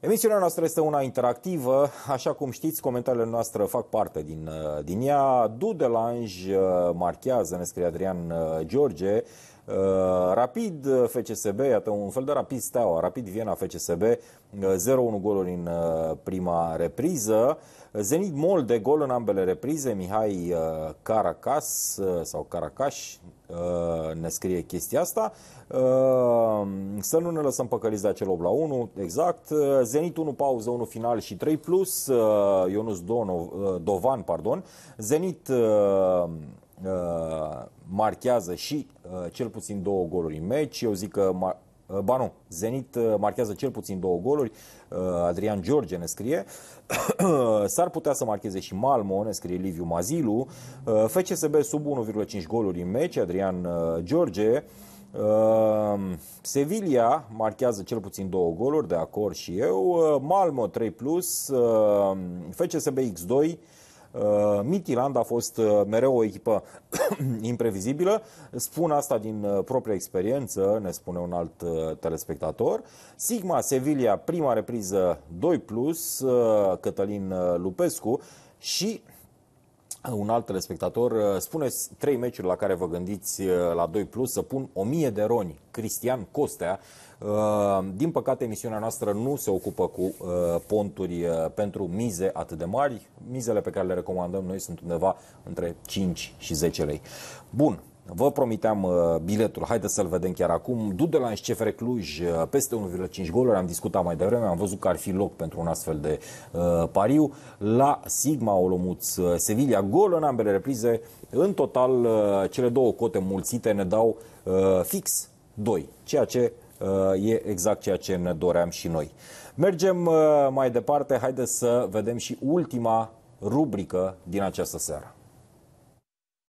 Emisiunea noastră este una interactivă, așa cum știți, comentariile noastre fac parte din, din ea. Dudelange uh, marchează, ne scrie Adrian uh, George, Uh, Rapid uh, FCSB, iată un fel de Rapid Steaua, Rapid Viena FCSB, 0-1 uh, goluri în prima repriză. Zenit mult de gol în ambele reprize, Mihai Caracas sau Caracas ne scrie chestia asta. Să nu ne lăsăm păcăliți de acel 8 la 1, exact. Zenit 1 pauză, 1 final și 3 plus, Ionus Dono, Dovan, pardon. Zenit Uh, marchează și uh, cel puțin două goluri în meci. Eu zic că, mar- uh, ba nu, Zenit uh, marchează cel puțin două goluri. Uh, Adrian George ne scrie. S-ar putea să marcheze și Malmo, ne scrie Liviu Mazilu. Uh, FCSB sub 1,5 goluri în meci, Adrian uh, George. Uh, Sevilla marchează cel puțin două goluri, de acord și eu. Uh, Malmo 3+, plus, uh, FCSB X2, Uh, Mitiland a fost uh, mereu o echipă imprevizibilă. Spun asta din uh, propria experiență, ne spune un alt telespectator. Sigma Sevilla, prima repriză 2+, plus, Cătălin Lupescu și un alt telespectator, uh, spuneți trei meciuri la care vă gândiți uh, la 2+, plus, să pun 1000 de roni. Cristian Costea, uh, din păcate emisiunea noastră nu se ocupă cu ponturi pentru mize atât de mari. Mizele pe care le recomandăm noi sunt undeva între 5 și 10 lei. Bun, Vă promiteam uh, biletul, haideți să-l vedem chiar acum. Dude la CFR Cluj, uh, peste 1,5 goluri, am discutat mai devreme, am văzut că ar fi loc pentru un astfel de uh, pariu. La Sigma Olomuț, uh, Sevilla, gol în ambele reprize. În total, uh, cele două cote mulțite ne dau uh, fix 2, ceea ce uh, e exact ceea ce ne doream și noi. Mergem uh, mai departe, haideți să vedem și ultima rubrică din această seară.